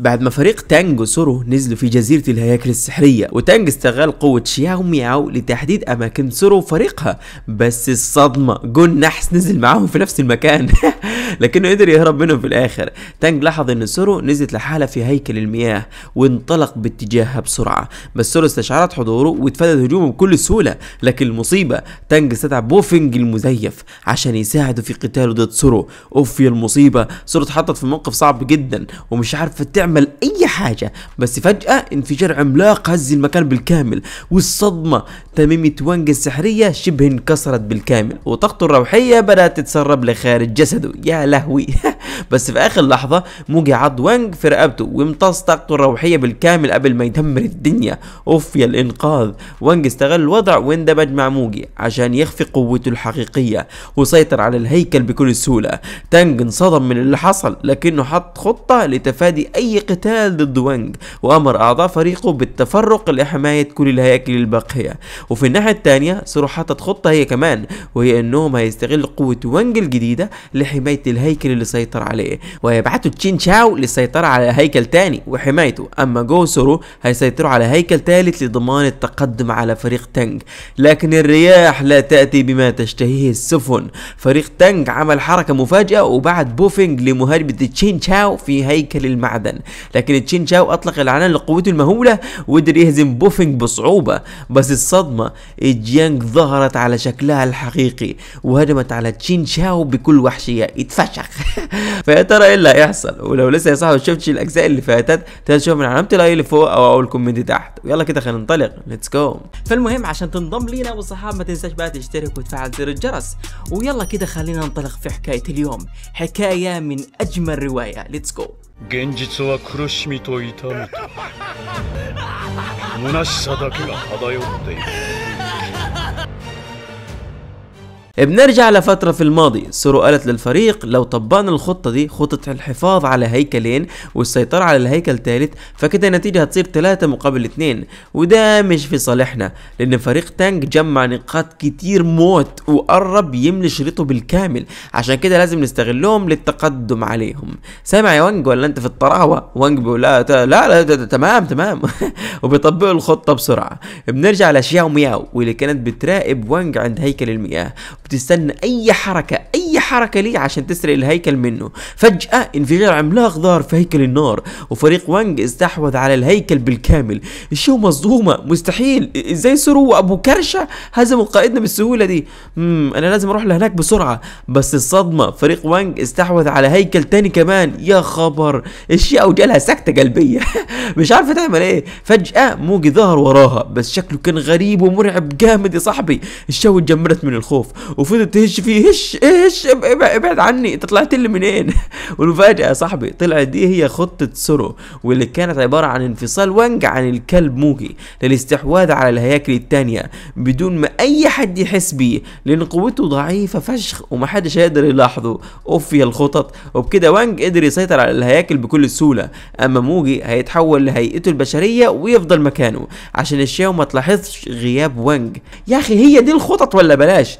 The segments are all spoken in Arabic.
بعد ما فريق تانج وسورو نزلوا في جزيرة الهياكل السحرية وتانج استغل قوة شياو مياو لتحديد أماكن سورو وفريقها بس الصدمة جون نحس نزل معاهم في نفس المكان لكنه قدر يهرب منهم في الآخر تانج لاحظ أن سورو نزلت لحالة في هيكل المياه وانطلق باتجاهها بسرعة بس سورو استشعرت حضوره وتفادت هجومه بكل سهولة لكن المصيبة تانج استدعى بوفنج المزيف عشان يساعده في قتاله ضد سورو أوف يا المصيبة سورو اتحطت في موقف صعب جدا ومش عارفة تعمل أي حاجة بس فجأة انفجار عملاق هز المكان بالكامل والصدمة تميمة وانج السحرية شبه انكسرت بالكامل وطاقته الروحية بدأت تتسرب لخارج جسده يا لهوي بس في اخر لحظه موجي عض وانج في رقبته وامتص طاقته الروحيه بالكامل قبل ما يدمر الدنيا اوف يا الانقاذ وانج استغل الوضع واندمج مع موجي عشان يخفي قوته الحقيقيه وسيطر على الهيكل بكل سهوله تانج انصدم من اللي حصل لكنه حط خطه لتفادي اي قتال ضد وانج وامر اعضاء فريقه بالتفرق لحمايه كل الهياكل الباقيه وفي الناحيه الثانيه سورو حطت خطه هي كمان وهي انهم هيستغل قوه وانج الجديده لحمايه الهيكل اللي سيطر عليه ويبعتوا تشين تشاو للسيطرة على هيكل تاني وحمايته أما جوسرو هيسيطروا على هيكل ثالث لضمان التقدم على فريق تانج لكن الرياح لا تأتي بما تشتهيه السفن فريق تانج عمل حركة مفاجئة وبعت بوفينج لمهاجمة تشين تشاو في هيكل المعدن لكن تشين تشاو أطلق العنان لقوته المهولة وقدر يهزم بوفينج بصعوبة بس الصدمة جيانج ظهرت على شكلها الحقيقي وهجمت على تشين تشاو بكل وحشية اتفشخ فشخ فيا ترى ايه اللي هيحصل ولو لسه يا صاحبي شفتش الاجزاء اللي فاتت تقدر تشوف من علامه الاي اللي فوق او اقول كومنت تحت ويلا كده خلينا ننطلق ليتس جو فالمهم عشان تنضم لينا والصحاب ما تنساش بقى تشترك وتفعل زر الجرس ويلا كده خلينا ننطلق في حكايه اليوم حكايه من اجمل روايه ليتس جو بنرجع لفترة في الماضي سورو قالت للفريق لو طبقنا الخطة دي خطة الحفاظ على هيكلين والسيطرة على الهيكل الثالث فكده النتيجة هتصير ثلاثة مقابل اثنين وده مش في صالحنا لأن فريق تانك جمع نقاط كتير موت وقرب يملي شريطه بالكامل عشان كده لازم نستغلهم للتقدم عليهم سامع يا وانج ولا انت في الطراوة وانج بيقول لا لا, لا, لا تمام تمام وبيطبقوا الخطة بسرعة بنرجع لشياو مياو واللي كانت بتراقب وانج عند هيكل المياه بتستنى اي حركه اي حركه ليه عشان تسرق الهيكل منه فجاه انفجار عملاق ظهر في هيكل النار وفريق وانج استحوذ على الهيكل بالكامل الشو مصدومه مستحيل ازاي سرو وابو كرشه هزموا قائدنا بالسهوله دي امم انا لازم اروح لهناك بسرعه بس الصدمه فريق وانج استحوذ على هيكل تاني كمان يا خبر الشيعة جالها سكته قلبيه مش عارفه تعمل ايه فجاه موجي ظهر وراها بس شكله كان غريب ومرعب جامد يا صاحبي الشو اتجمدت من الخوف وفضل تهش فيه هش هش ابعد عني انت طلعت لي منين والمفاجاه يا صاحبي طلعت دي هي خطه سورو واللي كانت عباره عن انفصال وانج عن الكلب موجي للاستحواذ على الهياكل الثانيه بدون ما اي حد يحس بيه لان قوته ضعيفه فشخ ومحدش هيقدر يلاحظه أوف يا الخطط وبكده وانج قدر يسيطر على الهياكل بكل سهوله اما موجي هيتحول لهيئته البشريه ويفضل مكانه عشان الشاو ما تلاحظش غياب وانج يا اخي هي دي الخطط ولا بلاش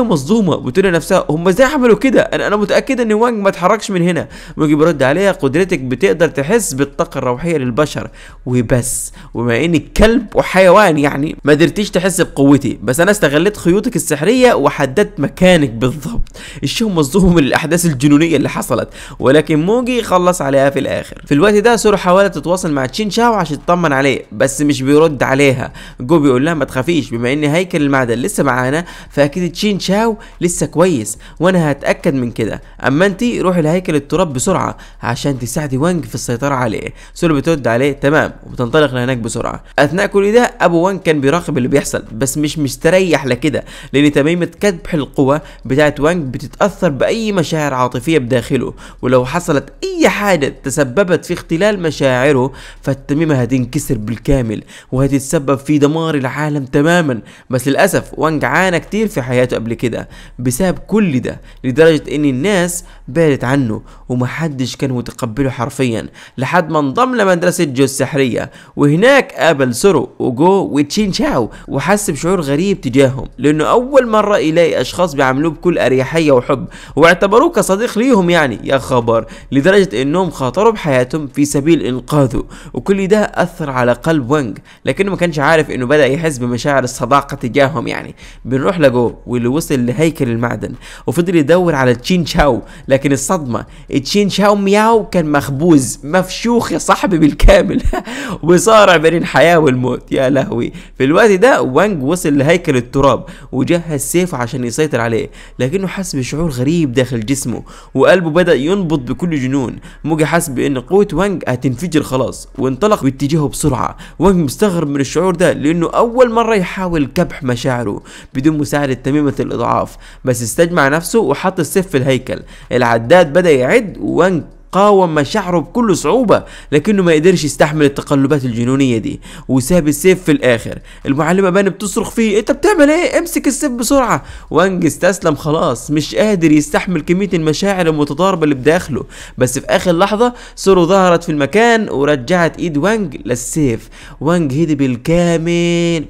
شخصيه مصدومه بتقول لنفسها هم ازاي عملوا كده انا انا متاكد ان وانج ما اتحركش من هنا موجي بيرد عليها قدرتك بتقدر تحس بالطاقه الروحيه للبشر وبس وما انك كلب وحيوان يعني ما قدرتيش تحس بقوتي بس انا استغليت خيوطك السحريه وحددت مكانك بالضبط الشيء مصدوم من الاحداث الجنونيه اللي حصلت ولكن موجي خلص عليها في الاخر في الوقت ده سورو حاولت تتواصل مع تشين شاو عشان تطمن عليه بس مش بيرد عليها جو بيقول لها ما تخافيش بما ان هيكل المعدن لسه معانا فاكيد تشين تشاو لسه كويس وانا هتاكد من كده اما انت روحي لهيكل التراب بسرعه عشان تساعدي وانج في السيطره عليه سولو بترد عليه تمام وبتنطلق لهناك بسرعه اثناء كل ده ابو وانج كان بيراقب اللي بيحصل بس مش مستريح لكده لان تميمه كدح القوه بتاعه وانج بتتاثر باي مشاعر عاطفيه بداخله ولو حصلت اي حاجه تسببت في اختلال مشاعره فالتميمه هتنكسر بالكامل وهتتسبب في دمار العالم تماما بس للاسف وانج عانى كتير في حياته قبل كده بسبب كل ده لدرجة ان الناس بعدت عنه ومحدش كان متقبله حرفيا لحد ما انضم لمدرسة جو السحرية وهناك قابل سورو وجو وتشين شاو وحس بشعور غريب تجاههم لانه اول مرة يلاقي اشخاص بيعاملوه بكل اريحية وحب واعتبروه كصديق ليهم يعني يا خبر لدرجة انهم خاطروا بحياتهم في سبيل انقاذه وكل ده اثر على قلب وانج لكنه ما كانش عارف انه بدأ يحس بمشاعر الصداقة تجاههم يعني بنروح لجو واللي وصل لهيكل المعدن وفضل يدور على تشين شاو لكن الصدمة تشين شاو مياو كان مخبوز مفشوخ يا صاحبي بالكامل وصارع بين الحياة والموت يا لهوي في الوقت ده وانج وصل لهيكل التراب وجهز سيفه عشان يسيطر عليه لكنه حس بشعور غريب داخل جسمه وقلبه بدأ ينبض بكل جنون موجي حس بأن قوة وانج هتنفجر خلاص وانطلق باتجاهه بسرعة وانج مستغرب من الشعور ده لأنه أول مرة يحاول كبح مشاعره بدون مساعدة تميمة الاضعاف بس استجمع نفسه وحط السيف في الهيكل العداد بدا يعد وانك قاوم مشاعره بكل صعوبة لكنه ما قدرش يستحمل التقلبات الجنونية دي وساب السيف في الآخر المعلمة بان بتصرخ فيه انت بتعمل ايه امسك السيف بسرعة وانج استسلم خلاص مش قادر يستحمل كمية المشاعر المتضاربة اللي بداخله بس في آخر لحظة سورو ظهرت في المكان ورجعت ايد وانج للسيف وانج هدي بالكامل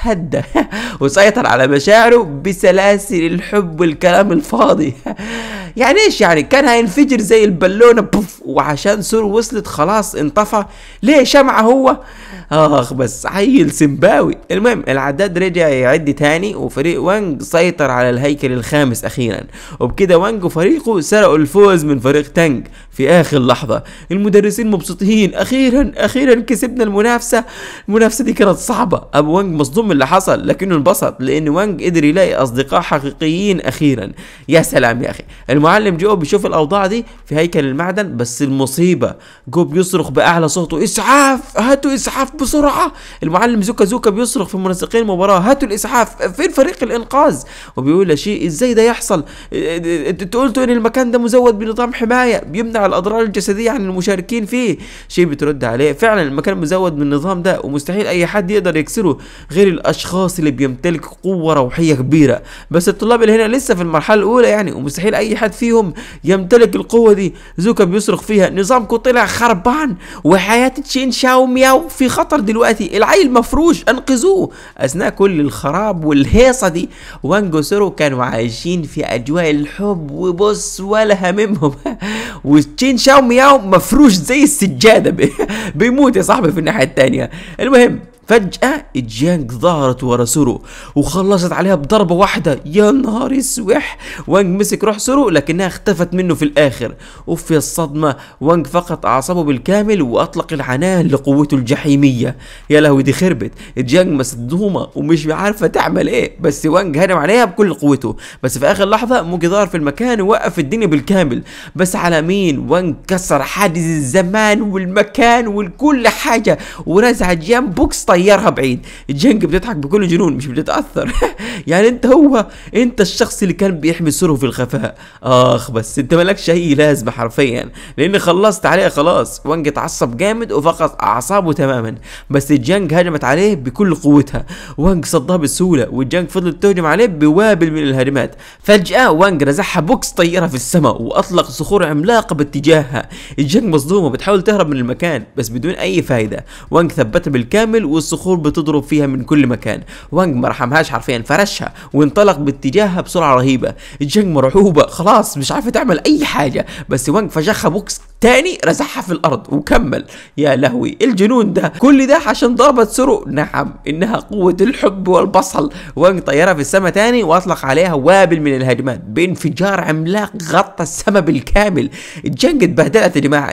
هدى وسيطر على مشاعره بسلاسل الحب والكلام الفاضي يعني ايش يعني كان هينفجر زي البالونة بوف وعشان سور وصلت خلاص انطفى ليه شمعة هو اخ بس عيل سمباوي المهم العداد رجع يعد تاني وفريق وانج سيطر على الهيكل الخامس اخيرا وبكده وانج وفريقه سرقوا الفوز من فريق تانج في اخر لحظه المدرسين مبسوطين اخيرا اخيرا كسبنا المنافسه المنافسه دي كانت صعبه ابو وانج مصدوم من اللي حصل لكنه انبسط لان وانج قدر يلاقي اصدقاء حقيقيين اخيرا يا سلام يا اخي المعلم جو بيشوف الاوضاع دي في هيكل المعدن بس المصيبه جو بيصرخ باعلى صوته اسعاف هاتوا اسعاف بسرعة المعلم زوكا زوكا بيصرخ في منسقي المباراة هاتوا الإسعاف فين فريق الإنقاذ وبيقول شيء إزاي ده يحصل إيه، أنتوا قلتوا إن المكان ده مزود بنظام حماية بيمنع الأضرار الجسدية عن المشاركين فيه شيء بترد عليه فعلا المكان مزود بالنظام ده ومستحيل أي حد يقدر يكسره غير الأشخاص اللي بيمتلك قوة روحية كبيرة بس الطلاب اللي هنا لسه في المرحلة الأولى يعني ومستحيل أي حد فيهم يمتلك القوة دي زوكا بيصرخ فيها نظامكم طلع خربان وحياة تشين شاو مياو في خط خطر دلوقتي العيل مفروش انقذوه اثناء كل الخراب والهيصه دي وانجو سورو كانوا عايشين في اجواء الحب وبص ولا هممهم وتشين شاو مياو مفروش زي السجاده بيموت يا صاحبي في الناحيه التانيه المهم فجأة جيانج ظهرت ورا سورو وخلصت عليها بضربة واحدة يا نهار اسوح وانج مسك روح سورو لكنها اختفت منه في الآخر أوف يا الصدمة وانج فقد أعصابه بالكامل وأطلق العنان لقوته الجحيمية يا لهوي دي خربت جيانج مصدومة ومش عارفة تعمل إيه بس وانج هرم عليها بكل قوته بس في آخر لحظة موجي ظهر في المكان ووقف الدنيا بالكامل بس على مين وانج كسر حاجز الزمان والمكان والكل حاجة ورزع جيان بوكس طيب طيارها بعيد جنك بتضحك بكل جنون مش بتتاثر يعني انت هو انت الشخص اللي كان بيحمي سره في الخفاء اخ بس انت مالكش اي لازمه حرفيا لان خلصت عليه خلاص وانج اتعصب جامد وفقد اعصابه تماما بس جانج هجمت عليه بكل قوتها وانج صدها بسهوله وجانج فضلت تهجم عليه بوابل من الهجمات فجاه وانج رزعها بوكس طيرها في السماء واطلق صخور عملاقه باتجاهها جانج مصدومه بتحاول تهرب من المكان بس بدون اي فايده وانج ثبتها بالكامل وص الصخور بتضرب فيها من كل مكان وانج ما رحمهاش حرفيا فرشها وانطلق باتجاهها بسرعه رهيبه جنج مرعوبه خلاص مش عارفه تعمل اي حاجه بس وانج فشخها بوكس تاني رزحها في الارض وكمل يا لهوي الجنون ده كل ده عشان ضربت سرو نعم انها قوة الحب والبصل وانج طيرها في السماء تاني واطلق عليها وابل من الهجمات بانفجار عملاق غطى السماء بالكامل جنج اتبهدلت يا جماعة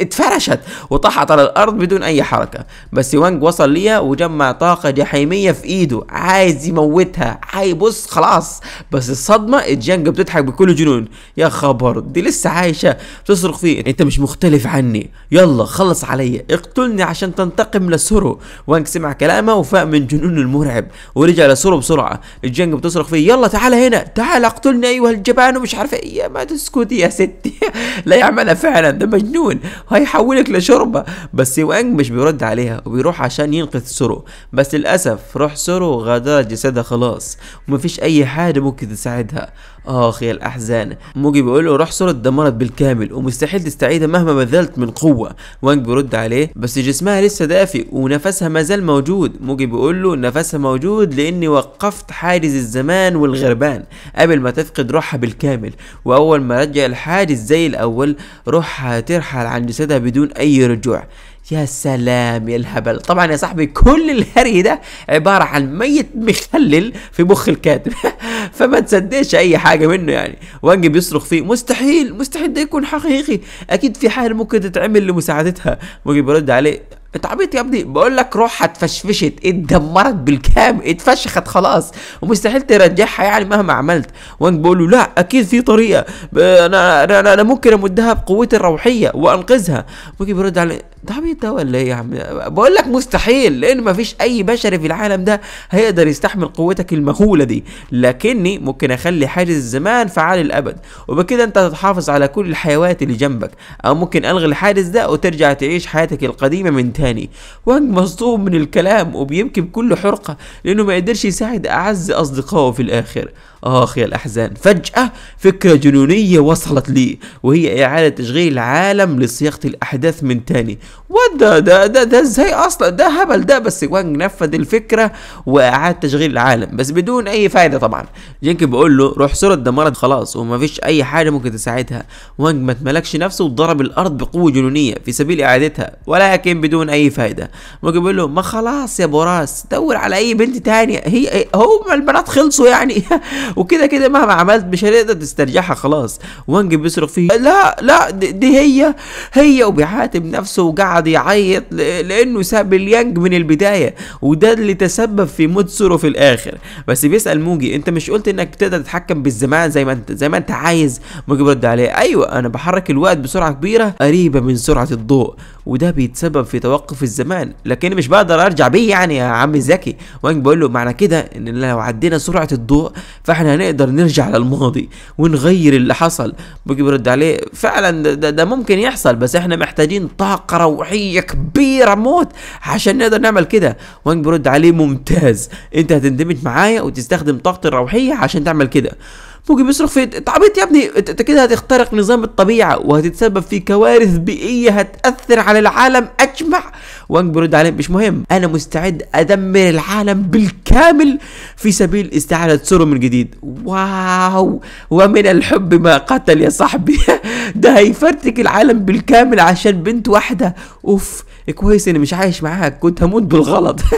اتفرشت وطاحت على الارض بدون اي حركة بس وانج وصل ليها جهنمية وجمع طاقة جحيمية في ايده عايز يموتها هيبص خلاص بس الصدمة الجنج بتضحك بكل جنون يا خبر دي لسه عايشة بتصرخ فيه انت مش مختلف عني يلا خلص عليا اقتلني عشان تنتقم لسورو وانك سمع كلامها وفاق من جنون المرعب ورجع لسورو بسرعة الجنج بتصرخ فيه يلا تعال هنا تعال اقتلني ايها الجبان ومش عارف ايه يا ما تسكتي يا ستي لا يعملها فعلا ده مجنون هيحولك لشوربة بس وانج مش بيرد عليها وبيروح عشان ينقذ ممكن بس للأسف روح سورو غادرت جسدها خلاص ومفيش أي حاجة ممكن تساعدها آخ يا الأحزان موجي بيقول له روح سورو اتدمرت بالكامل ومستحيل تستعيدها مهما بذلت من قوة وانج بيرد عليه بس جسمها لسه دافئ ونفسها ما زال موجود موجي بيقول له نفسها موجود لأني وقفت حاجز الزمان والغربان قبل ما تفقد روحها بالكامل وأول ما رجع الحاجز زي الأول روحها ترحل عن جسدها بدون أي رجوع يا سلام يا الهبل طبعا يا صاحبي كل الهري ده عبارة عن ميت مخلل في مخ الكاتب فما تصدقش اي حاجة منه يعني وانجي بيصرخ فيه مستحيل مستحيل ده يكون حقيقي اكيد في حاجة ممكن تتعمل لمساعدتها وانجي بيرد عليه انت عبيط يا ابني بقول لك روحها اتفشفشت اتدمرت بالكامل اتفشخت خلاص ومستحيل ترجعها يعني مهما عملت وان بقول له لا اكيد في طريقه انا انا انا ممكن امدها بقوتي الروحيه وانقذها ممكن بيرد علي ده عبيط ده ولا ايه يا عم بقول لك مستحيل لان مفيش اي بشري في العالم ده هيقدر يستحمل قوتك المهوله دي لكني ممكن اخلي حاجز الزمان فعال الابد وبكده انت هتحافظ على كل الحيوانات اللي جنبك او ممكن الغي الحاجز ده وترجع تعيش حياتك القديمه من تاني تاني وانج مصدوم من الكلام وبيبكي بكل حرقة لأنه ما قدرش يساعد أعز أصدقائه في الآخر آخ يا الأحزان فجأة فكرة جنونية وصلت لي وهي إعادة تشغيل العالم لصياغة الأحداث من تاني ودا ده ده ده ازاي أصلا ده هبل ده بس وانج نفذ الفكرة وإعادة تشغيل العالم بس بدون أي فايدة طبعا جينكي بيقول له روح سورة دمرت خلاص ومفيش أي حاجة ممكن تساعدها وانج ما تملكش نفسه وضرب الأرض بقوة جنونية في سبيل إعادتها ولكن بدون أي فايدة ممكن بيقول له ما خلاص يا بوراس دور على أي بنت تانية هي, هي هم البنات خلصوا يعني وكده كده مهما عملت مش هتقدر تسترجعها خلاص وانج بيصرخ فيه لا لا دي, دي هي هي وبيعاتب نفسه وقعد يعيط لانه ساب اليانج من البدايه وده اللي تسبب في موت سورو في الاخر بس بيسال موجي انت مش قلت انك تقدر تتحكم بالزمان زي ما انت زي ما انت عايز موجي برد عليه ايوه انا بحرك الوقت بسرعه كبيره قريبه من سرعه الضوء وده بيتسبب في توقف الزمان لكن مش بقدر ارجع بيه يعني يا عم زكي وانج بقول له معنى كده ان لو عدينا سرعه الضوء فاحنا هنقدر نرجع للماضي ونغير اللي حصل بيجي بيرد عليه فعلا ده, ده ممكن يحصل بس احنا محتاجين طاقه روحيه كبيره موت عشان نقدر نعمل كده وانج بيرد عليه ممتاز انت هتندمج معايا وتستخدم طاقتي الروحيه عشان تعمل كده فوقي بيصرخ في تعبيط يا ابني انت كده هتخترق نظام الطبيعه وهتتسبب في كوارث بيئيه هتاثر على العالم اجمع وانج بيرد عليه مش مهم انا مستعد ادمر العالم بالكامل في سبيل استعاده سورو من جديد واو ومن الحب ما قتل يا صاحبي ده هيفرتك العالم بالكامل عشان بنت واحده اوف كويس اني مش عايش معاك كنت هموت بالغلط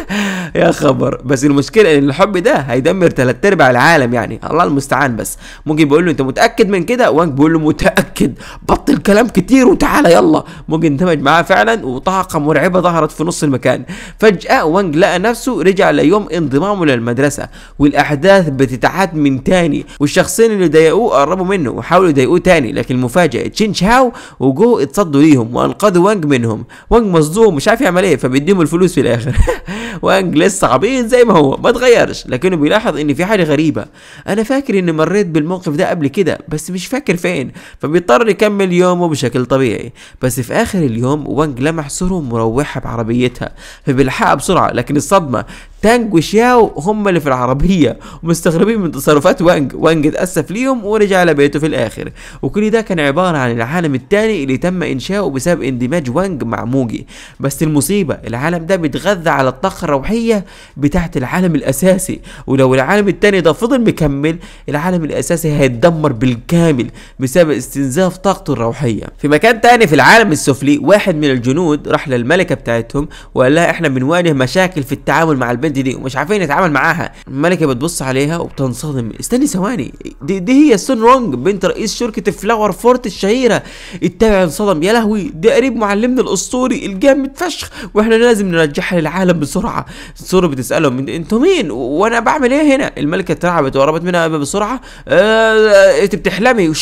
يا خبر بس المشكله ان الحب ده هيدمر ثلاث ارباع العالم يعني الله المستعان بس ممكن بقول له انت متاكد من كده وانك بقول له متاكد بطل كلام كتير وتعالى يلا ممكن اندمج معاه فعلا وطاقه مرعبه ظهرت في نص المكان فجاه وانج لقى نفسه رجع ليوم انضمامه للمدرسه والاحداث بتتعاد من تاني والشخصين اللي ضايقوه قربوا منه وحاولوا يضايقوه تاني لكن المفاجاه تشين شاو وجو اتصدوا ليهم وانقذوا وانج منهم وانج مصدوم يحفظوه مش عارف يعمل ايه فبيديهم الفلوس في الاخر وانج لسه عبيط زي ما هو ما اتغيرش لكنه بيلاحظ ان في حاجه غريبه انا فاكر اني مريت بالموقف ده قبل كده بس مش فاكر فين فبيضطر يكمل يومه بشكل طبيعي بس في اخر اليوم وانج لمح سورو مروحه بعربيتها فبيلحقها بسرعه لكن الصدمه تانج وشياو هم اللي في العربية ومستغربين من تصرفات وانج وانج تأسف ليهم ورجع لبيته في الآخر وكل ده كان عبارة عن العالم التاني اللي تم إنشاؤه بسبب اندماج وانج مع موجي بس المصيبة العالم ده بيتغذى على الطاقة الروحية بتاعت العالم الأساسي ولو العالم التاني ده فضل مكمل العالم الأساسي هيتدمر بالكامل بسبب استنزاف طاقته الروحية في مكان تاني في العالم السفلي واحد من الجنود راح للملكة بتاعتهم وقال لها احنا بنواجه مشاكل في التعامل مع البنت البنت دي ومش عارفين نتعامل معاها الملكه بتبص عليها وبتنصدم استني ثواني دي, دي هي سون رونج بنت رئيس شركه فلاور فورت الشهيره التابع انصدم يا لهوي دي قريب معلمنا الاسطوري الجامد فشخ واحنا لازم نرجعها للعالم بسرعه سوري بتسالهم انتوا مين وانا بعمل ايه هنا الملكه اترعبت وقربت منها بسرعه آه انت بتحلمي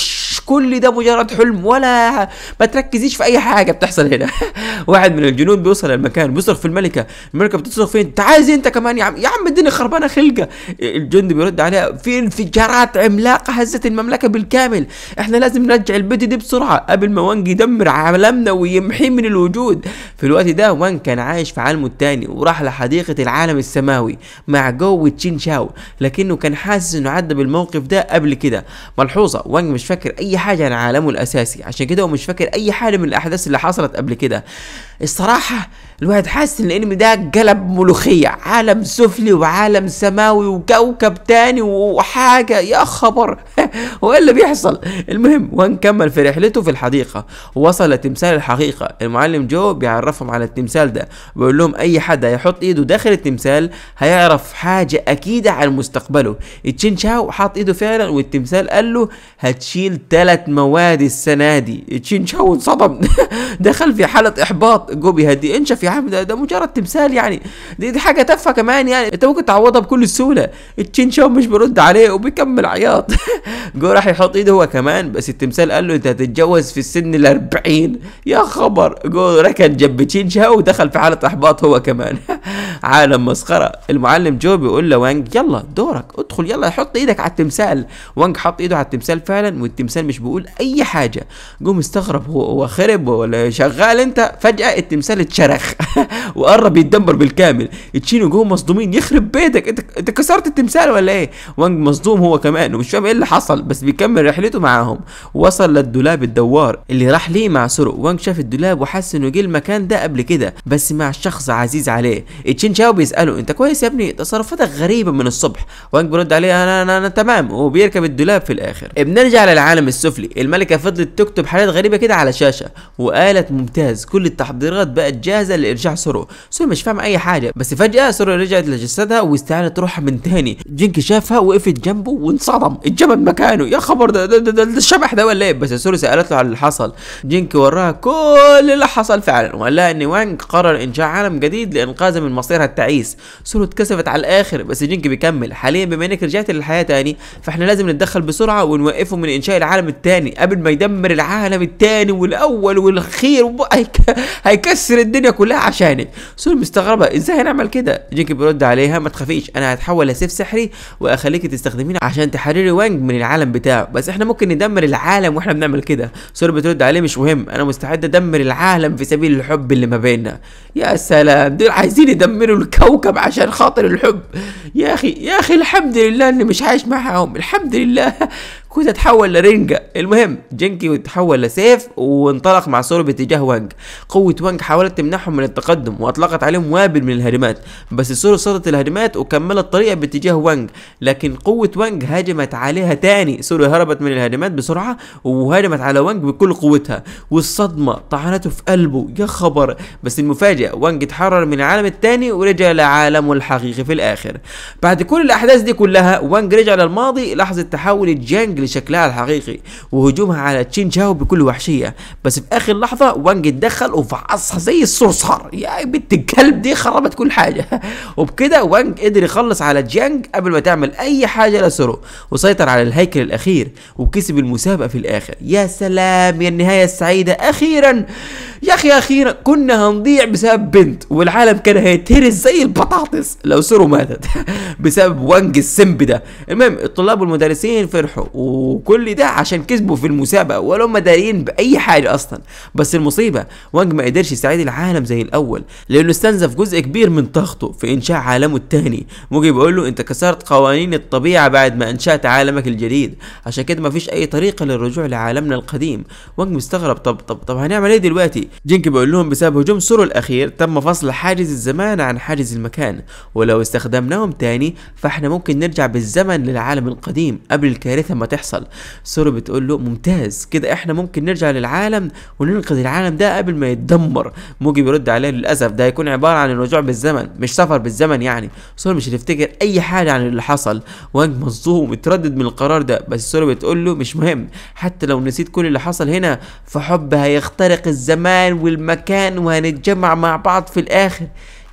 كل ده مجرد حلم ولا ما تركزيش في اي حاجه بتحصل هنا واحد من الجنود بيوصل للمكان بيصرخ في الملكه الملكه بتصرخ فين انت عايز إيه؟ انت كمان يا عم يا عم الدنيا خربانه خلقه الجندي بيرد عليها في انفجارات عملاقه هزت المملكه بالكامل احنا لازم نرجع البيت دي بسرعه قبل ما وانج يدمر عالمنا ويمحيه من الوجود في الوقت ده وان كان عايش في عالمه الثاني وراح لحديقه العالم السماوي مع جو وتشين شاو لكنه كان حاسس انه عدى بالموقف ده قبل كده ملحوظه وانج مش فاكر اي حاجه عن عالمه الاساسي عشان كده هو مش فاكر اي حاجه من الاحداث اللي حصلت قبل كده الصراحه الواحد حاسس ان الانمي ده قلب ملوخيه عالم سفلي وعالم سماوي وكوكب تاني وحاجه يا خبر هو اللي بيحصل المهم وان كمل في رحلته في الحديقه وصل لتمثال الحقيقه المعلم جو بيعرفهم على التمثال ده بيقول لهم اي حد هيحط ايده داخل التمثال هيعرف حاجه اكيده عن مستقبله تشين شاو حاط ايده فعلا والتمثال قال له هتشيل ثلاث مواد السنه دي تشين شاو انصدم دخل في حاله احباط جو بيهدي انشا في يا عم ده, ده مجرد تمثال يعني دي, دي حاجه تافهه كمان يعني انت ممكن تعوضها بكل سهوله التشينشاو مش برد عليه وبيكمل عياط جو راح يحط ايده هو كمان بس التمثال قال له انت هتتجوز في السن ال 40 يا خبر جو ركن جنب تشينشاو ودخل في حاله احباط هو كمان عالم مسخره المعلم جو بيقول لوانج يلا دورك ادخل يلا حط ايدك على التمثال وانج حط ايده على التمثال فعلا والتمثال مش بيقول اي حاجه قوم استغرب هو هو خرب ولا شغال انت فجاه التمثال اتشرخ وقرب يتدمر بالكامل تشينو جو مصدومين يخرب بيتك انت انت كسرت التمثال ولا ايه وانج مصدوم هو كمان ومش فاهم ايه اللي حصل بس بيكمل رحلته معاهم وصل للدولاب الدوار اللي راح ليه مع سرو وانج شاف الدولاب وحس انه جه المكان ده قبل كده بس مع شخص عزيز عليه شاو بيساله انت كويس يا ابني تصرفاتك غريبه من الصبح وانج بيرد عليه انا انا, أنا تمام وبيركب الدولاب في الاخر بنرجع للعالم السفلي الملكه فضلت تكتب حاجات غريبه كده على شاشه وقالت ممتاز كل التحضيرات بقت جاهزه لارجاع سورو سورو مش فاهم اي حاجه بس فجاه سورو رجعت لجسدها واستعانت روحها من تاني جينكي شافها وقفت جنبه وانصدم اتجمد مكانه يا خبر ده ده, ده, ده, الشبح ده ولا ايه بس سورو سالت له على اللي حصل جينكي وراها كل اللي حصل فعلا وقال لها ان وانج قرر انشاء عالم جديد لانقاذه من مصير غيرها التعيس سولو اتكسفت على الاخر بس جينكي بيكمل حاليا بما انك رجعت للحياه تاني فاحنا لازم نتدخل بسرعه ونوقفه من انشاء العالم التاني قبل ما يدمر العالم التاني والاول والاخير هيكسر الدنيا كلها عشانك سولو مستغربه ازاي هنعمل كده جينكي بيرد عليها ما تخافيش انا هتحول لسيف سحري واخليك تستخدميه عشان تحرري وانج من العالم بتاعه بس احنا ممكن ندمر العالم واحنا بنعمل كده سولو بترد عليه مش مهم انا مستعد ادمر العالم في سبيل الحب اللي ما بيننا يا سلام دول عايزين يدمروا يدمروا الكوكب عشان خاطر الحب يا اخي يا اخي الحمد لله اني مش عايش معاهم الحمد لله كوزا تحول لرينجا المهم جنكي تحول لسيف وانطلق مع سورو باتجاه وانج قوة وانج حاولت تمنعهم من التقدم واطلقت عليهم وابل من الهجمات بس سورو صدت الهجمات وكملت طريقها باتجاه وانج لكن قوة وانج هجمت عليها تاني سورو هربت من الهجمات بسرعة وهجمت على وانج بكل قوتها والصدمة طعنته في قلبه يا خبر بس المفاجأة وانج اتحرر من العالم التاني ورجع لعالمه الحقيقي في الآخر بعد كل الأحداث دي كلها وانج رجع للماضي لحظة تحول جانج وانج لشكلها الحقيقي وهجومها على تشين جاو بكل وحشية بس في آخر لحظة وانج اتدخل وفعصها زي الصرصار يا بنت الكلب دي خربت كل حاجة وبكده وانج قدر يخلص على جيانج قبل ما تعمل أي حاجة لسرو وسيطر على الهيكل الأخير وكسب المسابقة في الآخر يا سلام يا النهاية السعيدة أخيرا يا اخي اخيرا كنا هنضيع بسبب بنت والعالم كان هيترس زي البطاطس لو سيرو ماتت بسبب وانج السمب ده المهم الطلاب والمدرسين فرحوا وكل ده عشان كسبوا في المسابقه ولا هم دارين باي حاجه اصلا بس المصيبه وانج ما قدرش يساعد العالم زي الاول لانه استنزف جزء كبير من طاقته في انشاء عالمه الثاني موجي بيقول له انت كسرت قوانين الطبيعه بعد ما انشات عالمك الجديد عشان كده ما فيش اي طريقه للرجوع لعالمنا القديم وانج مستغرب طب طب طب هنعمل ايه دلوقتي جينكي بيقول لهم بسبب هجوم سورو الأخير تم فصل حاجز الزمان عن حاجز المكان ولو استخدمناهم تاني فاحنا ممكن نرجع بالزمن للعالم القديم قبل الكارثة ما تحصل سورو بتقول له ممتاز كده احنا ممكن نرجع للعالم وننقذ العالم ده قبل ما يتدمر موجي بيرد عليه للأسف ده هيكون عبارة عن الرجوع بالزمن مش سفر بالزمن يعني سورو مش هتفتكر أي حاجة عن اللي حصل وانج مصدوم متردد من القرار ده بس سورو بتقول له مش مهم حتى لو نسيت كل اللي حصل هنا فحب هيخترق الزمان الزمان والمكان وهنتجمع مع بعض في الآخر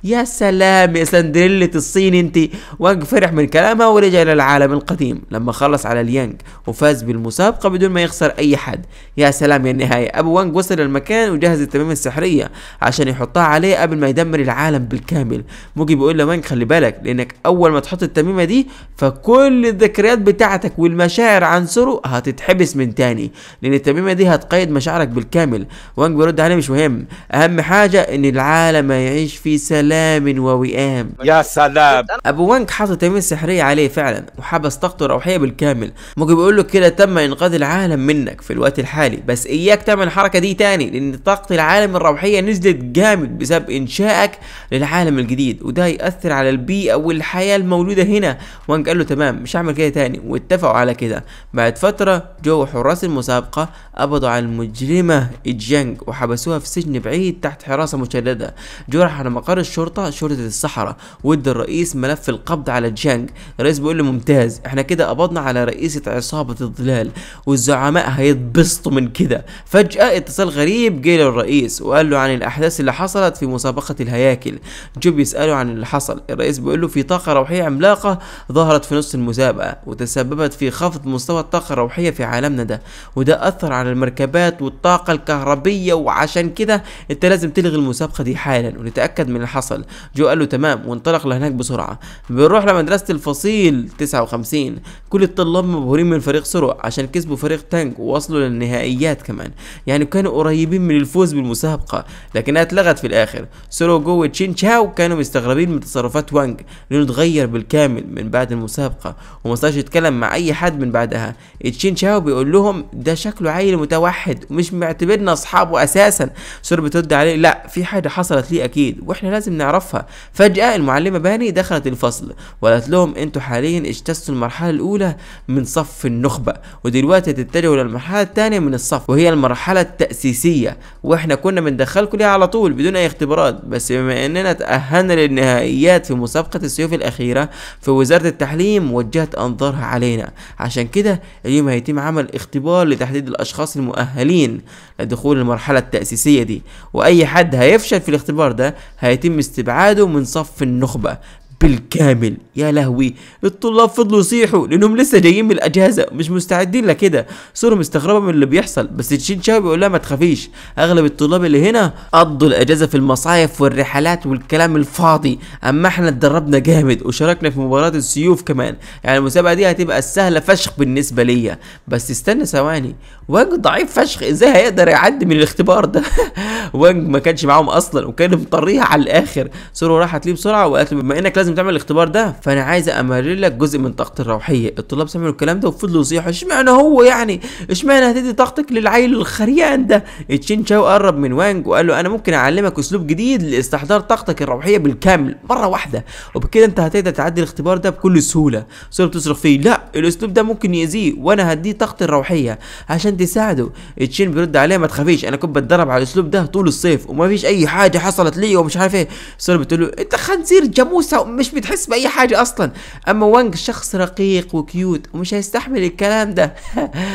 يا سلام يا سندريلة الصين انت وانج فرح من كلامها ورجع للعالم القديم لما خلص على اليانج وفاز بالمسابقة بدون ما يخسر اي حد يا سلام يا النهاية ابو وانج وصل المكان وجهز التميمة السحرية عشان يحطها عليه قبل ما يدمر العالم بالكامل موجي بيقول لوانج خلي بالك لانك اول ما تحط التميمة دي فكل الذكريات بتاعتك والمشاعر عن سرو هتتحبس من تاني لان التميمة دي هتقيد مشاعرك بالكامل وانج بيرد عليه مش مهم اهم حاجة ان العالم يعيش في سلام كلام ووئام يا سلام ابو وانك حاطط تمييز سحريه عليه فعلا وحبس طاقته الروحيه بالكامل ممكن بيقول له كده تم انقاذ العالم منك في الوقت الحالي بس اياك تعمل الحركه دي تاني لان طاقه العالم الروحيه نزلت جامد بسبب انشائك للعالم الجديد وده ياثر على البيئه والحياه المولوده هنا وانك قال له تمام مش هعمل كده تاني واتفقوا على كده بعد فتره جو حراس المسابقه قبضوا على المجرمه جانج وحبسوها في سجن بعيد تحت حراسه مشدده جو راح على مقر الشرطه شرطه الصحراء ودى الرئيس ملف القبض على جانج الرئيس بيقول له ممتاز احنا كده قبضنا على رئيسه عصابه الظلال والزعماء هيتبسطوا من كده فجاه اتصال غريب جه للرئيس وقال له عن الاحداث اللي حصلت في مسابقه الهياكل جو بيساله عن اللي حصل الرئيس بيقول له في طاقه روحيه عملاقه ظهرت في نص المسابقه وتسببت في خفض مستوى الطاقه الروحيه في عالمنا ده وده اثر على المركبات والطاقه الكهربيه وعشان كده انت لازم تلغي المسابقه دي حالا ونتاكد من اللي حصل حصل جو قال له تمام وانطلق لهناك بسرعة بنروح لمدرسة الفصيل 59 كل الطلاب مبهورين من فريق سرعة عشان كسبوا فريق تانج ووصلوا للنهائيات كمان يعني كانوا قريبين من الفوز بالمسابقة لكنها اتلغت في الآخر سورو جو وتشين تشاو كانوا مستغربين من تصرفات وانج لأنه اتغير بالكامل من بعد المسابقة وما صارش يتكلم مع أي حد من بعدها تشين تشاو بيقول لهم ده شكله عيل متوحد ومش معتبرنا أصحابه أساسا سورو بترد عليه لا في حاجة حصلت ليه أكيد وإحنا لازم نعرفها فجأة المعلمة باني دخلت الفصل وقالت لهم انتوا حاليا اجتزتوا المرحلة الأولى من صف النخبة ودلوقتي هتتجهوا للمرحلة الثانية من الصف وهي المرحلة التأسيسية واحنا كنا بندخلكم ليها على طول بدون أي اختبارات بس بما اننا تأهلنا للنهائيات في مسابقة السيوف الأخيرة في وزارة التعليم وجهت أنظارها علينا عشان كده اليوم هيتم عمل اختبار لتحديد الأشخاص المؤهلين لدخول المرحلة التأسيسية دي وأي حد هيفشل في الاختبار ده هيتم باستبعاده من صف النخبة بالكامل يا لهوي الطلاب فضلوا يصيحوا لانهم لسه جايين من الاجازه مش مستعدين لكده صورة مستغربه من اللي بيحصل بس تشين شاو بيقول لها ما تخافيش اغلب الطلاب اللي هنا قضوا الاجازه في المصايف والرحلات والكلام الفاضي اما احنا اتدربنا جامد وشاركنا في مباراه السيوف كمان يعني المسابقه دي هتبقى السهله فشخ بالنسبه ليا بس استنى ثواني وانج ضعيف فشخ ازاي هيقدر يعدي من الاختبار ده وانج ما كانش معاهم اصلا وكان مطريها على الاخر سورو راحت ليه بسرعه وقالت له بما انك لازم لازم تعمل الاختبار ده فانا عايز امرر لك جزء من طاقتي الروحيه الطلاب سمعوا الكلام ده وفضلوا يصيحوا اشمعنى هو يعني اشمعنى هتدي طاقتك للعيل الخريان ده تشين تشاو قرب من وانج وقال له انا ممكن اعلمك اسلوب جديد لاستحضار طاقتك الروحيه بالكامل مره واحده وبكده انت هتقدر تعدي الاختبار ده بكل سهوله صرت تصرخ فيه لا الاسلوب ده ممكن يأذيه وانا هديه طاقتي الروحيه عشان تساعده تشين بيرد عليها ما تخافيش انا كنت بتدرب على الاسلوب ده طول الصيف وما فيش اي حاجه حصلت لي ومش عارف ايه صرت بتقول له انت خنزير جاموسه مش بتحس باي حاجه اصلا اما وانج شخص رقيق وكيوت ومش هيستحمل الكلام ده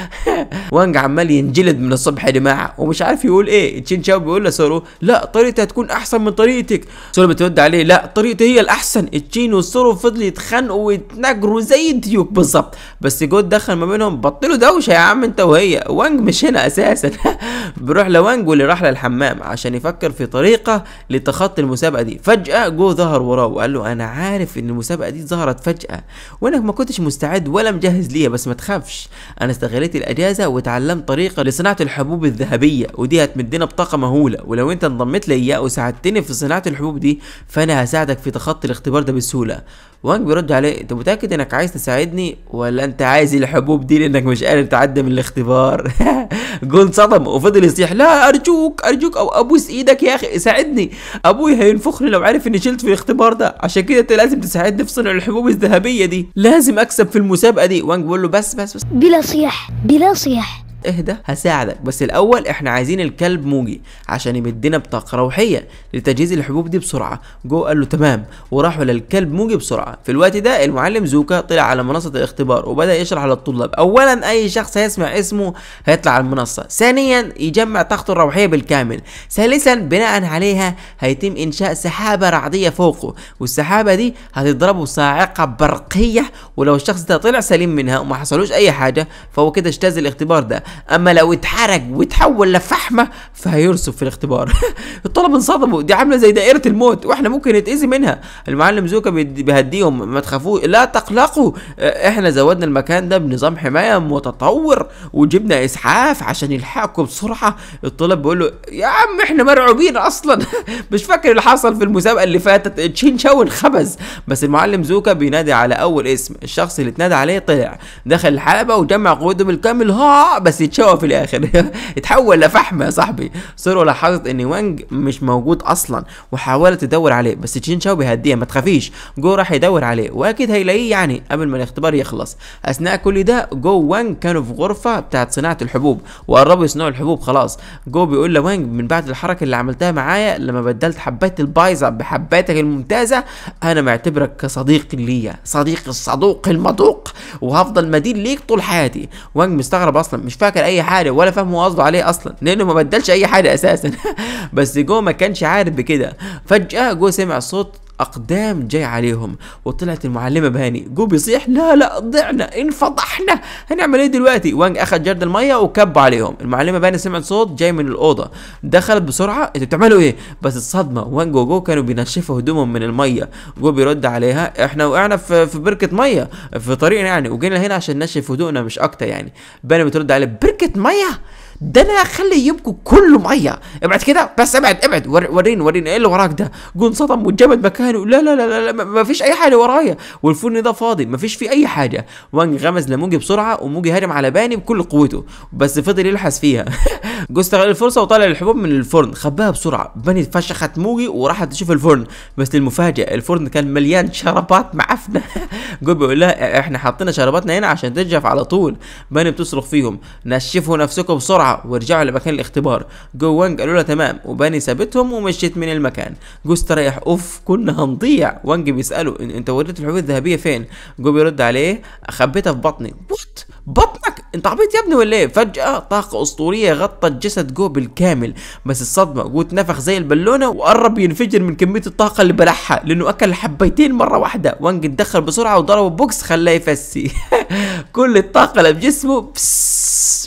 وانج عمال ينجلد من الصبح يا جماعه ومش عارف يقول ايه تشين شاو بيقول لسورو لا طريقتي هتكون احسن من طريقتك سورو بترد عليه لا طريقتي هي الاحسن تشين وسورو فضلوا يتخانقوا ويتنجروا زي الديوك بالظبط بس جود دخل ما بينهم بطلوا دوشه يا عم انت وهي وانج مش هنا اساسا بيروح لوانج واللي راح للحمام عشان يفكر في طريقه لتخطي المسابقه دي فجاه جو ظهر وراه وقال له انا عارف ان المسابقه دي ظهرت فجاه وانا ما كنتش مستعد ولا مجهز ليها بس ما تخافش انا استغليت الاجازه واتعلمت طريقه لصناعه الحبوب الذهبيه ودي هتمدنا بطاقه مهوله ولو انت انضميت ليا وساعدتني في صناعه الحبوب دي فانا هساعدك في تخطي الاختبار ده بسهوله وانج بيرد عليه انت متاكد انك عايز تساعدني ولا انت عايز الحبوب دي لانك مش قادر تعدي من الاختبار جون صدم وفضل يصيح لا ارجوك ارجوك او ابوس ايدك يا اخي ساعدني ابوي هينفخني لو عارف اني شلت في الاختبار ده عشان كده انت لازم تساعدني في صنع الحبوب الذهبيه دي لازم اكسب في المسابقه دي وانج بيقول له بس بس بس بلا صيح بلا صيح اهدى هساعدك بس الاول احنا عايزين الكلب موجي عشان يمدنا بطاقه روحيه لتجهيز الحبوب دي بسرعه جو قال له تمام وراحوا للكلب موجي بسرعه في الوقت ده المعلم زوكا طلع على منصه الاختبار وبدا يشرح للطلاب اولا اي شخص هيسمع اسمه هيطلع على المنصه ثانيا يجمع طاقته الروحيه بالكامل ثالثا بناء عليها هيتم انشاء سحابه رعديه فوقه والسحابه دي هتضربه صاعقه برقيه ولو الشخص ده طلع سليم منها وما حصلوش اي حاجه فهو كده اجتاز الاختبار ده اما لو اتحرق وتحول لفحمه فهيرسب في الاختبار الطلبه انصدموا دي عامله زي دائره الموت واحنا ممكن نتاذي منها المعلم زوكا بيهديهم ما تخافوش لا تقلقوا آه، احنا زودنا المكان ده بنظام حمايه متطور وجبنا اسعاف عشان يلحقكم بسرعه الطلب بيقول له يا عم احنا مرعوبين اصلا مش فاكر اللي حصل في المسابقه اللي فاتت تشين شاو انخبز بس المعلم زوكا بينادي على اول اسم الشخص اللي اتنادى عليه طلع دخل الحلبه وجمع قوته بالكامل ها بس يتشوى في الاخر اتحول لفحم يا صاحبي سورو لاحظت ان وانج مش موجود اصلا وحاولت تدور عليه بس تشين شاو بيهديها ما تخافيش جو راح يدور عليه واكيد هيلاقيه يعني قبل ما الاختبار يخلص اثناء كل ده جو وانج كانوا في غرفه بتاعت صناعه الحبوب وقربوا يصنعوا الحبوب خلاص جو بيقول لوانج من بعد الحركه اللي عملتها معايا لما بدلت حبات البايظه بحباتك الممتازه انا معتبرك كصديق ليا صديق الصدوق المدوق وهفضل مدين ليك طول حياتي وانج مستغرب اصلا مش فاهم فاكر اي حاجه ولا فاهم هو قصده عليه اصلا لانه ما بدلش اي حاجه اساسا بس جو ما كانش عارف بكده فجاه جو سمع صوت اقدام جاي عليهم وطلعت المعلمه بهاني جو بيصيح لا لا ضعنا انفضحنا هنعمل ايه دلوقتي وانج اخذ جرد الميه وكب عليهم المعلمه بهاني سمعت صوت جاي من الاوضه دخلت بسرعه انتوا بتعملوا ايه بس الصدمه وانج وجو كانوا بينشفوا هدومهم من الميه جو بيرد عليها احنا وقعنا في في بركه ميه في طريقنا يعني وجينا هنا عشان نشف هدومنا مش اكتر يعني باني بترد عليه بركه ميه ده انا اخلي يبكوا كله ميه ابعد كده بس ابعد ابعد وريني وريني ايه اللي وراك ده جو انصدم واتجمد مكانه لا لا لا لا ما فيش اي حاجه ورايا والفرن ده فاضي ما فيش فيه اي حاجه وانج غمز لموجي بسرعه وموجي هاجم على باني بكل قوته بس فضل يلحس فيها جو استغل الفرصه وطلع الحبوب من الفرن خباها بسرعه باني فشخت موجي وراحت تشوف الفرن بس للمفاجاه الفرن كان مليان شربات معفنه جو بيقول لها احنا حطينا شرباتنا هنا عشان تنجف على طول باني بتصرخ فيهم نشفوا نفسكم بسرعه ورجعوا لمكان الاختبار جو وانج قالوا له تمام وباني سابتهم ومشيت من المكان جو استريح اوف كنا هنضيع وانج بيسأله انت وريت الحبوب الذهبية فين جو بيرد عليه خبيتها في بطني وات بطن انت عبيط يا ابني ولا ايه فجأة طاقة اسطورية غطت جسد جو بالكامل بس الصدمة جو اتنفخ زي البالونة وقرب ينفجر من كمية الطاقة اللي بلعها لانه اكل حبيتين مرة واحدة وانج اتدخل بسرعة وضربه بوكس خلاه يفسي كل الطاقة اللي بجسمه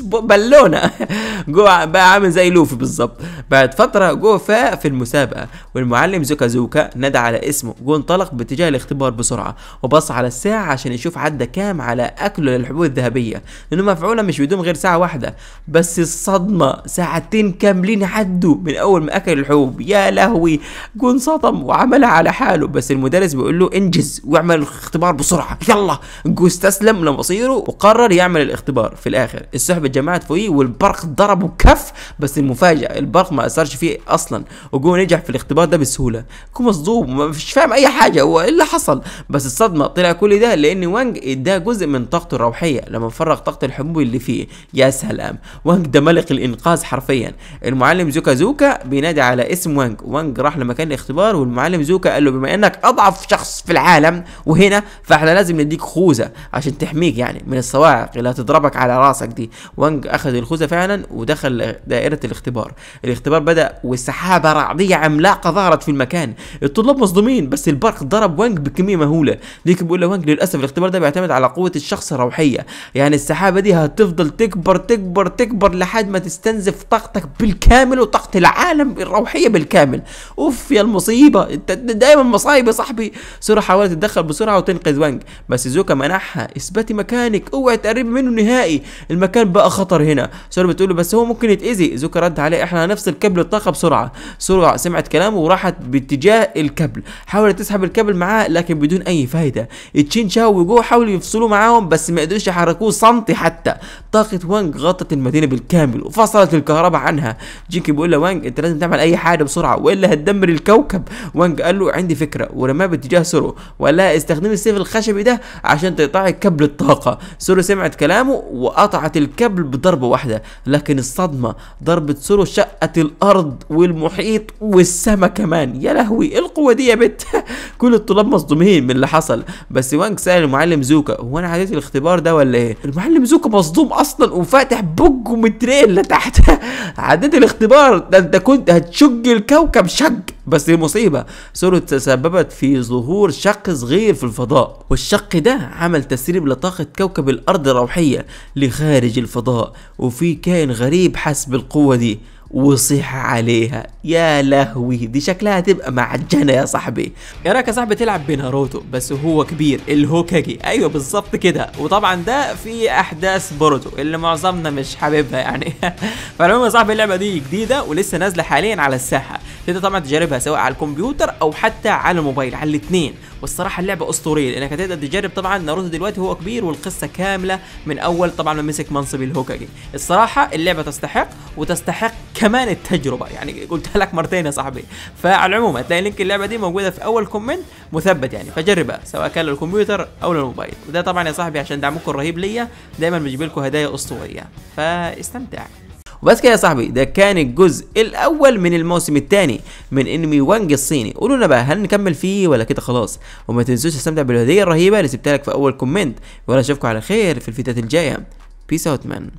بالونة جو بقى عامل زي لوفي بالظبط بعد فترة جو فاق في المسابقة والمعلم زوكا زوكا نادى على اسمه جو انطلق باتجاه الاختبار بسرعة وبص على الساعة عشان يشوف عدى كام على اكله للحبوب الذهبية لانه ما مفعولة مش بيدوم غير ساعة واحدة بس الصدمة ساعتين كاملين عدوا من أول ما أكل الحبوب يا لهوي جون صدم وعملها على حاله بس المدرس بيقول له انجز واعمل الاختبار بسرعة يلا جو استسلم لمصيره وقرر يعمل الاختبار في الآخر السحبة اتجمعت فوقيه والبرق ضربه كف بس المفاجأة البرق ما أثرش فيه أصلا وجو نجح في الاختبار ده بسهولة جو مصدوم مش فاهم أي حاجة هو إيه اللي حصل بس الصدمة طلع كل ده لأن وانج اداه جزء من طاقته الروحية لما فرغ طاقة الحبوب الحموم اللي فيه يا سلام وانج ده ملك الانقاذ حرفيا المعلم زوكا زوكا بينادي على اسم وانج وانج راح لمكان الاختبار والمعلم زوكا قال له بما انك اضعف شخص في العالم وهنا فاحنا لازم نديك خوذه عشان تحميك يعني من الصواعق اللي هتضربك على راسك دي وانج اخذ الخوذه فعلا ودخل دائره الاختبار الاختبار بدا والسحابه رعديه عملاقه ظهرت في المكان الطلاب مصدومين بس البرق ضرب وانج بكميه مهوله ديك بيقول له وانج للاسف الاختبار ده بيعتمد على قوه الشخص الروحيه يعني السحابه دي فيها تفضل تكبر تكبر تكبر لحد ما تستنزف طاقتك بالكامل وطاقة العالم الروحية بالكامل اوف يا المصيبة انت دايما مصايب يا صاحبي سورا حاولت تتدخل بسرعة وتنقذ وانج بس زوكا منعها اثبتي مكانك اوعي تقربي منه نهائي المكان بقى خطر هنا سورا بتقول له بس هو ممكن يتأذي زوكا رد عليه احنا هنفصل كابل الطاقة بسرعة سورا سمعت كلامه وراحت باتجاه الكابل حاولت تسحب الكابل معاه لكن بدون اي فايدة تشين شاو وجو حاولوا يفصلوا معاهم بس ما قدروش يحركوه سنتي حتى حتى طاقة وانج غطت المدينة بالكامل وفصلت الكهرباء عنها جيكي بيقول له وانج انت لازم تعمل اي حاجة بسرعة والا هتدمر الكوكب وانج قال له عندي فكرة ورماه باتجاه سورو وقال لها استخدمي السيف الخشبي ده عشان تقطعي كبل الطاقة سورو سمعت كلامه وقطعت الكبل بضربة واحدة لكن الصدمة ضربة سورو شقت الارض والمحيط والسماء كمان يا لهوي إيه القوة دي يا بت كل الطلاب مصدومين من اللي حصل بس وانج سأل المعلم زوكا هو انا عديت الاختبار ده ولا ايه المعلم زوكا مصدوم اصلا وفاتح بوج مترين لتحت عديت الاختبار ده انت كنت هتشج الكوكب شج بس المصيبه سورة تسببت في ظهور شق صغير في الفضاء والشق ده عمل تسريب لطاقة كوكب الارض الروحية لخارج الفضاء وفي كائن غريب حسب القوة دي وصيح عليها يا لهوي دي شكلها تبقى معجنه يا صاحبي اراك يا صاحبي تلعب بناروتو بس هو كبير الهوكاجي ايوه بالظبط كده وطبعا ده في احداث بوروتو اللي معظمنا مش حاببها يعني فالمهم يا صاحبي اللعبه دي جديده ولسه نازله حاليا على الساحه تقدر طبعا تجربها سواء على الكمبيوتر او حتى على الموبايل على الاثنين والصراحه اللعبه اسطوريه لانك هتقدر تجرب طبعا ناروتو دلوقتي هو كبير والقصه كامله من اول طبعا ما مسك منصب الهوكاجي الصراحه اللعبه تستحق وتستحق كمان التجربه يعني قلتها لك مرتين يا صاحبي فعلى العموم هتلاقي لينك اللعبه دي موجوده في اول كومنت مثبت يعني فجربها سواء كان للكمبيوتر او للموبايل وده طبعا يا صاحبي عشان دعمكم الرهيب ليا دايما بجيب لكم هدايا اسطوريه فاستمتع وبس كده يا صاحبي ده كان الجزء الاول من الموسم الثاني من انمي وانج الصيني قولوا لنا بقى هل نكمل فيه ولا كده خلاص وما تنسوش تستمتع بالهديه الرهيبه اللي سبتها لك في اول كومنت ولا اشوفكم على خير في الفيديوهات الجايه بيس اوت مان